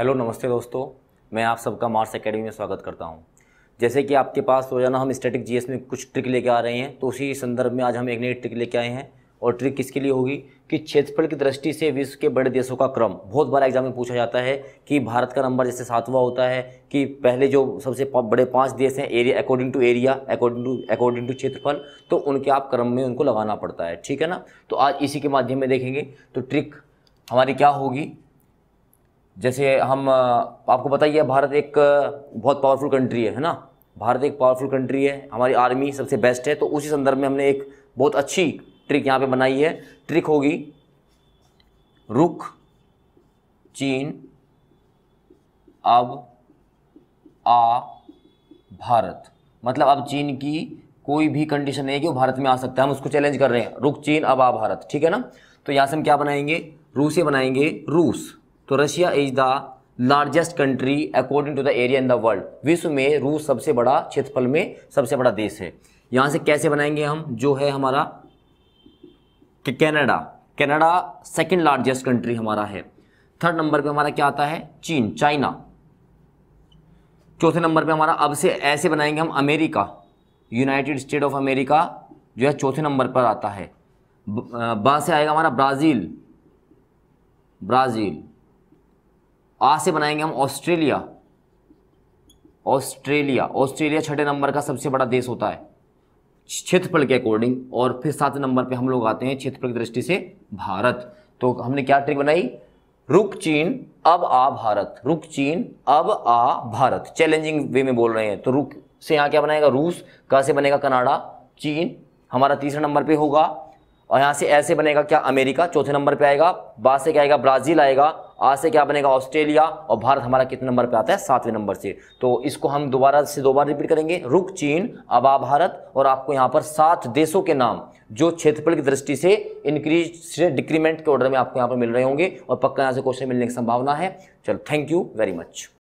hello नमस्ते दोस्तों मैं आप सबका मार्स एकेडमी में स्वागत करता हूं जैसे कि आपके पास रोजाना हम स्टैटिक जीएस में कुछ ट्रिक लेके आ रहे हैं तो उसी संदर्भ में आज हम एक नई ट्रिक लेके आए हैं और ट्रिक किसके लिए होगी कि क्षेत्रफल की दृष्टि से विश्व के बड़े देशों का क्रम बहुत बार एग्जाम में पूछा जाता है कि भारत का नंबर जैसे सातवां होता है कि पहले जो सबसे बड़े पांच देश हैं area according to area according to according to क्षेत्रफल तो उनके आप क्रम में उनको लगाना पड़ता है ठीक है ना तो आज इसी के माध्यम में देखेंगे तो ट्रिक हमारी क्या होगी जैसे हम आपको बताइए भारत एक बहुत पावरफुल कंट्री है है ना भारत एक पावरफुल कंट्री है हमारी आर्मी सबसे बेस्ट है तो उसी संदर्भ में हमने एक बहुत अच्छी ट्रिक यहाँ पे बनाई है ट्रिक होगी रुख चीन अब आ भारत मतलब अब चीन की कोई भी कंडीशन नहीं है कि वो भारत में आ सकता है हम उसको चैलेंज कर रहे हैं रुख चीन अब आ भारत ठीक है ना तो यहाँ से हम क्या बनाएंगे रूस बनाएंगे रूस तो Russia is the largest country according to the area in the world विश्व में रूस सबसे बड़ा क्षेत्रफल में सबसे बड़ा देश है यहाँ से कैसे बनाएंगे हम जो है हमारा Canada Canada second largest country हमारा है थर्ड नंबर पे हमारा क्या आता है चीन चाइना चौथे नंबर पे हमारा अब से ऐसे बनाएंगे हम America United State of America जो है चौथे नंबर पर आता है बा से आएगा हमारा ब्राज़ील ब्राज़ील आ से बनाएंगे हम ऑस्ट्रेलिया ऑस्ट्रेलिया ऑस्ट्रेलिया छठे नंबर का सबसे बड़ा देश होता है क्षेत्रफल के अकॉर्डिंग और फिर सात नंबर पे हम लोग आते हैं क्षेत्रफल की दृष्टि से भारत तो हमने क्या ट्रिक बनाई रुक चीन अब आ भारत रुक चीन अब आ भारत चैलेंजिंग वे में बोल रहे हैं तो रुक से यहाँ क्या बनाएगा रूस कहाँ से बनेगा कनाडा चीन हमारा तीसरे नंबर पे होगा और यहाँ से ऐसे बनेगा क्या अमेरिका चौथे नंबर पे आएगा बाद से क्या आएगा ब्राज़ील आएगा आज से क्या बनेगा ऑस्ट्रेलिया और भारत हमारा कितने नंबर पे आता है सातवें नंबर से तो इसको हम दोबारा से दोबारा रिपीट करेंगे रुक चीन अबा भारत और आपको यहाँ पर सात देशों के नाम जो क्षेत्रफल की दृष्टि से इंक्रीज से डिक्रीमेंट के ऑर्डर में आपको यहाँ पर मिल रहे होंगे और पक्का यहाँ से क्वेश्चन मिलने की संभावना है चलो थैंक यू वेरी मच